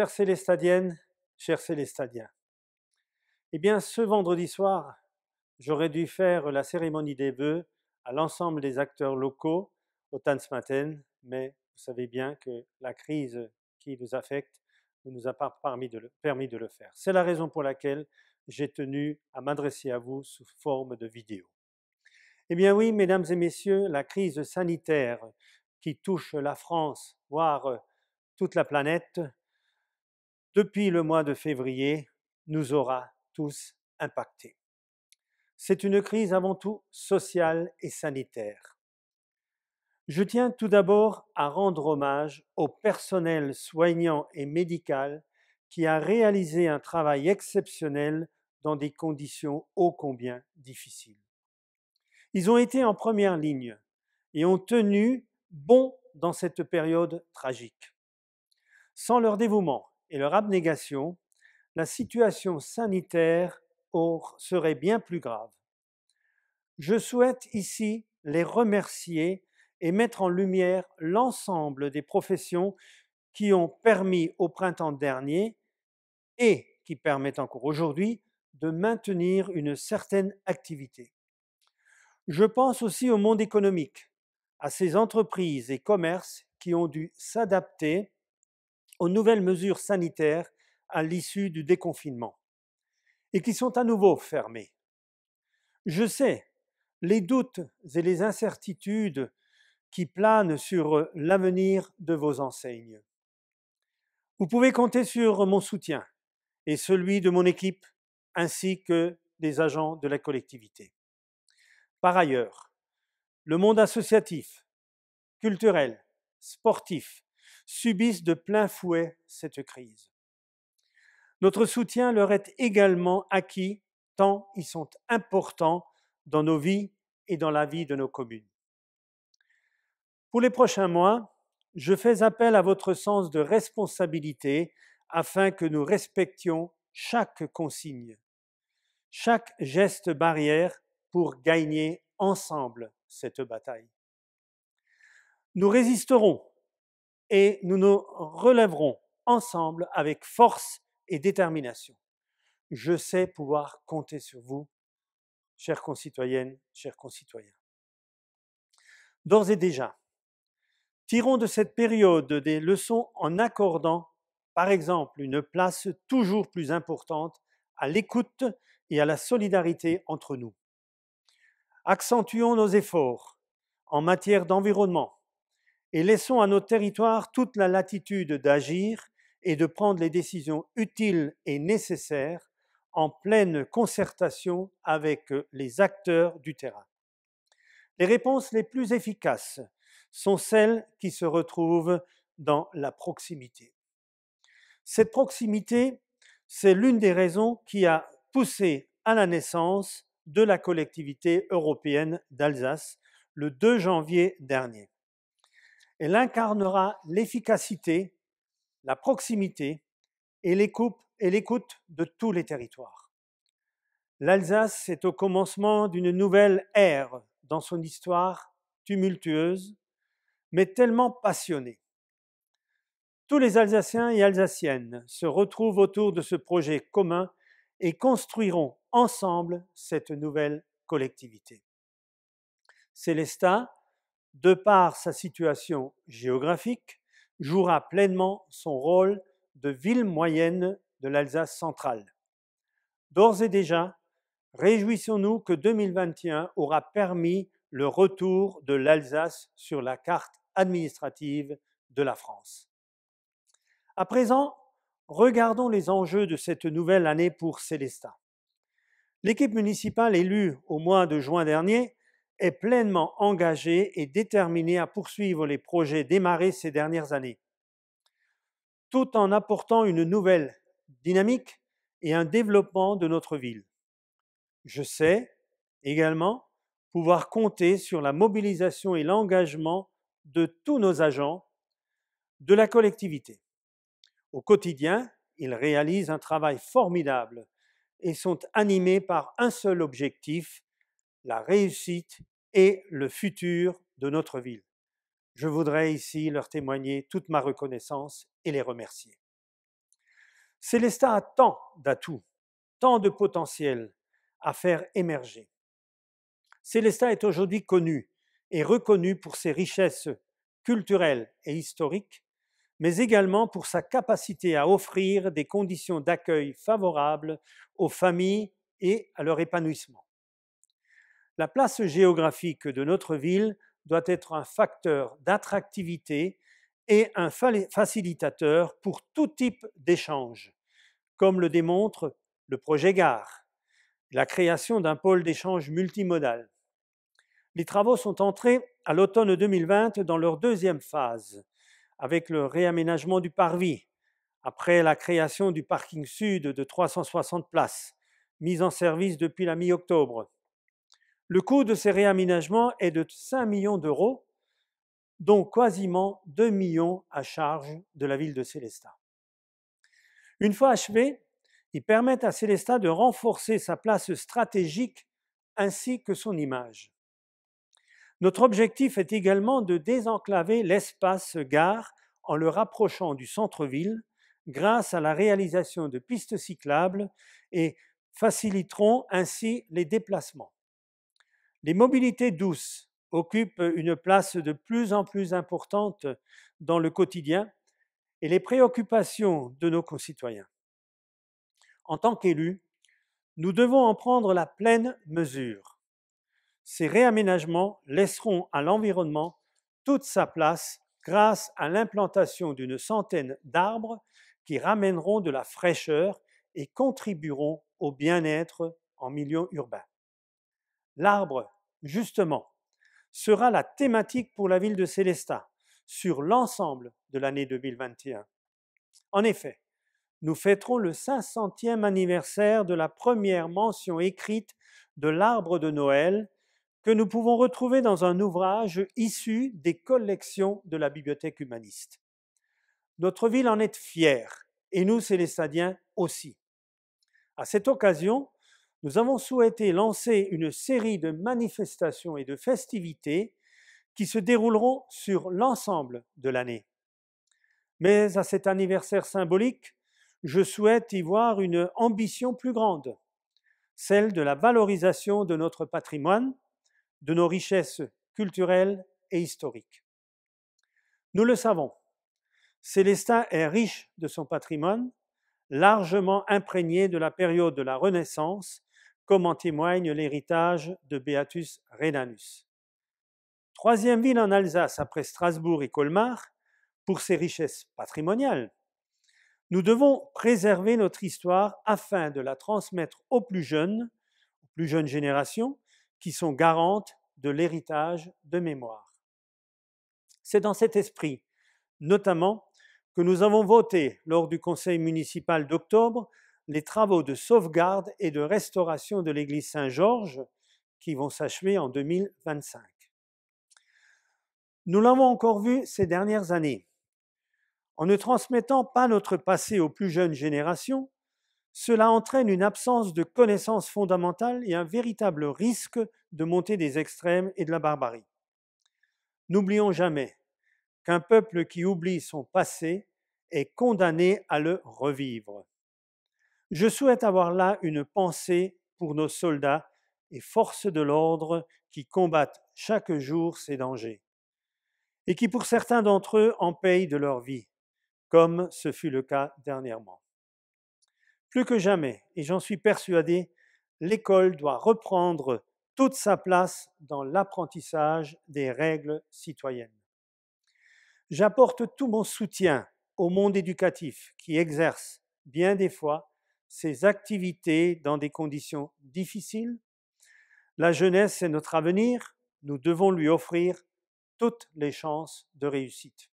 Chers Célestadiennes, chers Célestadiens, eh bien ce vendredi soir, j'aurais dû faire la cérémonie des vœux à l'ensemble des acteurs locaux au matin, mais vous savez bien que la crise qui nous affecte ne nous a pas de le, permis de le faire. C'est la raison pour laquelle j'ai tenu à m'adresser à vous sous forme de vidéo. Eh bien oui, mesdames et messieurs, la crise sanitaire qui touche la France, voire toute la planète, depuis le mois de février nous aura tous impactés. C'est une crise avant tout sociale et sanitaire. Je tiens tout d'abord à rendre hommage au personnel soignant et médical qui a réalisé un travail exceptionnel dans des conditions ô combien difficiles. Ils ont été en première ligne et ont tenu bon dans cette période tragique. Sans leur dévouement, et leur abnégation, la situation sanitaire serait bien plus grave. Je souhaite ici les remercier et mettre en lumière l'ensemble des professions qui ont permis au printemps dernier et qui permettent encore aujourd'hui de maintenir une certaine activité. Je pense aussi au monde économique, à ces entreprises et commerces qui ont dû s'adapter aux nouvelles mesures sanitaires à l'issue du déconfinement et qui sont à nouveau fermées. Je sais les doutes et les incertitudes qui planent sur euh, l'avenir de vos enseignes. Vous pouvez compter sur mon soutien et celui de mon équipe ainsi que des agents de la collectivité. Par ailleurs, le monde associatif, culturel, sportif subissent de plein fouet cette crise. Notre soutien leur est également acquis tant ils sont importants dans nos vies et dans la vie de nos communes. Pour les prochains mois, je fais appel à votre sens de responsabilité afin que nous respections chaque consigne, chaque geste barrière pour gagner ensemble cette bataille. Nous résisterons et nous nous relèverons ensemble avec force et détermination. Je sais pouvoir compter sur vous, chères concitoyennes, chers concitoyens. D'ores et déjà, tirons de cette période des leçons en accordant, par exemple, une place toujours plus importante à l'écoute et à la solidarité entre nous. Accentuons nos efforts en matière d'environnement, et laissons à nos territoires toute la latitude d'agir et de prendre les décisions utiles et nécessaires en pleine concertation avec euh, les acteurs du terrain. Les réponses les plus efficaces sont celles qui se retrouvent dans la proximité. Cette proximité, c'est l'une des raisons qui a poussé à la naissance de la collectivité européenne d'Alsace le 2 janvier dernier. Elle incarnera l'efficacité, la proximité et l'écoute de tous les territoires. L'Alsace est au commencement d'une nouvelle ère dans son histoire tumultueuse, mais tellement passionnée. Tous les Alsaciens et Alsaciennes se retrouvent autour de ce projet commun et construiront ensemble cette nouvelle collectivité. Célestin de par sa situation géographique, jouera pleinement son rôle de ville moyenne de l'Alsace centrale. D'ores et déjà, réjouissons-nous que 2021 aura permis le retour de l'Alsace sur la carte administrative de la France. À présent, regardons les enjeux de cette nouvelle année pour Célestin. L'équipe municipale élue au mois de juin dernier est pleinement engagé et déterminé à poursuivre les projets démarrés ces dernières années, tout en apportant une nouvelle dynamique et un développement de notre ville. Je sais également pouvoir compter sur la mobilisation et l'engagement de tous nos agents de la collectivité. Au quotidien, ils réalisent un travail formidable et sont animés par un seul objectif, la réussite et le futur de notre ville. Je voudrais ici leur témoigner toute ma reconnaissance et les remercier. Célestin a tant d'atouts, tant de potentiel à faire émerger. Célestin est aujourd'hui connu et reconnu pour ses richesses culturelles et historiques, mais également pour sa capacité à offrir des conditions d'accueil favorables aux familles et à leur épanouissement. La place géographique de notre ville doit être un facteur d'attractivité et un facilitateur pour tout type d'échange, comme le démontre le projet Gare, la création d'un pôle d'échange multimodal. Les travaux sont entrés à l'automne 2020 dans leur deuxième phase, avec le réaménagement du parvis, après la création du parking sud de 360 places, mise en service depuis la mi-octobre le coût de ces réaménagements est de 5 millions d'euros, dont quasiment 2 millions à charge de la ville de Célestat. Une fois achevés, ils permettent à Célestat de renforcer sa place stratégique ainsi que son image. Notre objectif est également de désenclaver l'espace gare en le rapprochant du centre-ville grâce à la réalisation de pistes cyclables et faciliteront ainsi les déplacements. Les mobilités douces occupent une place de plus en plus importante dans le quotidien et les préoccupations de nos concitoyens. En tant qu'élus, nous devons en prendre la pleine mesure. Ces réaménagements laisseront à l'environnement toute sa place grâce à l'implantation d'une centaine d'arbres qui ramèneront de la fraîcheur et contribueront au bien-être en milieu urbain. L'arbre, justement, sera la thématique pour la ville de Célestat sur l'ensemble de l'année 2021. En effet, nous fêterons le 500e anniversaire de la première mention écrite de l'arbre de Noël que nous pouvons retrouver dans un ouvrage issu des collections de la bibliothèque humaniste. Notre ville en est fière et nous, Célestadiens, aussi. À cette occasion, nous avons souhaité lancer une série de manifestations et de festivités qui se dérouleront sur l'ensemble de l'année. Mais à cet anniversaire symbolique, je souhaite y voir une ambition plus grande, celle de la valorisation de notre patrimoine, de nos richesses culturelles et historiques. Nous le savons, Célestin est riche de son patrimoine, largement imprégné de la période de la Renaissance comme en témoigne l'héritage de Beatus Rhenanus. Troisième ville en Alsace après Strasbourg et Colmar pour ses richesses patrimoniales. Nous devons préserver notre histoire afin de la transmettre aux plus jeunes, aux plus jeunes générations, qui sont garantes de l'héritage de mémoire. C'est dans cet esprit, notamment, que nous avons voté lors du Conseil municipal d'octobre les travaux de sauvegarde et de restauration de l'église Saint-Georges qui vont s'achever en 2025. Nous l'avons encore vu ces dernières années. En ne transmettant pas notre passé aux plus jeunes générations, cela entraîne une absence de connaissances fondamentales et un véritable risque de montée des extrêmes et de la barbarie. N'oublions jamais qu'un peuple qui oublie son passé est condamné à le revivre. Je souhaite avoir là une pensée pour nos soldats et forces de l'ordre qui combattent chaque jour ces dangers, et qui pour certains d'entre eux en payent de leur vie, comme ce fut le cas dernièrement. Plus que jamais, et j'en suis persuadé, l'école doit reprendre toute sa place dans l'apprentissage des règles citoyennes. J'apporte tout mon soutien au monde éducatif qui exerce, bien des fois, ses activités dans des conditions difficiles. La jeunesse est notre avenir, nous devons lui offrir toutes les chances de réussite.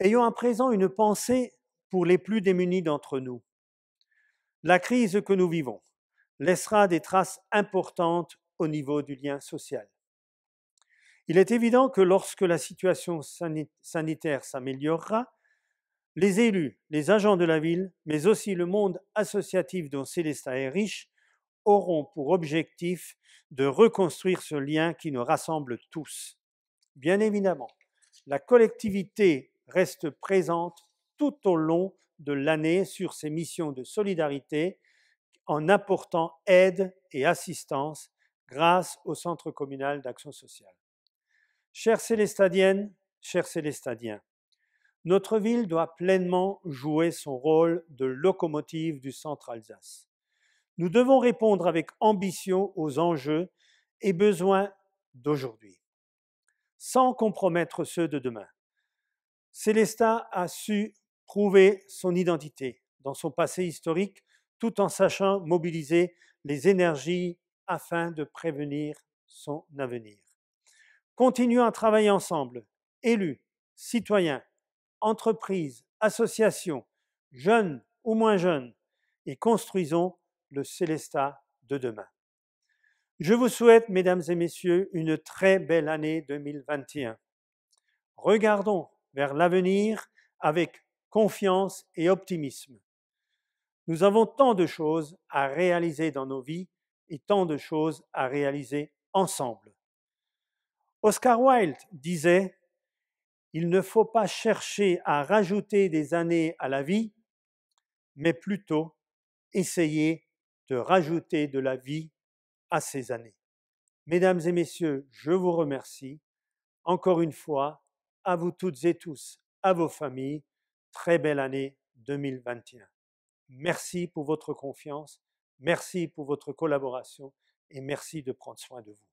Ayons à présent une pensée pour les plus démunis d'entre nous. La crise que nous vivons laissera des traces importantes au niveau du lien social. Il est évident que lorsque la situation sanitaire s'améliorera, les élus, les agents de la ville, mais aussi le monde associatif dont Célestat est riche, auront pour objectif de reconstruire ce lien qui nous rassemble tous. Bien évidemment, la collectivité reste présente tout au long de l'année sur ses missions de solidarité en apportant aide et assistance grâce au Centre communal d'action sociale. Chères Célestadiennes, chers Célestadiens, notre ville doit pleinement jouer son rôle de locomotive du centre Alsace. Nous devons répondre avec ambition aux enjeux et besoins d'aujourd'hui, sans compromettre ceux de demain. Célestin a su prouver son identité dans son passé historique tout en sachant mobiliser les énergies afin de prévenir son avenir. Continuons à travailler ensemble, élus, citoyens, entreprises, associations, jeunes ou moins jeunes, et construisons le Célestat de demain. Je vous souhaite, mesdames et messieurs, une très belle année 2021. Regardons vers l'avenir avec confiance et optimisme. Nous avons tant de choses à réaliser dans nos vies et tant de choses à réaliser ensemble. Oscar Wilde disait il ne faut pas chercher à rajouter des années à la vie, mais plutôt essayer de rajouter de la vie à ces années. Mesdames et messieurs, je vous remercie. Encore une fois, à vous toutes et tous, à vos familles, très belle année 2021. Merci pour votre confiance, merci pour votre collaboration et merci de prendre soin de vous.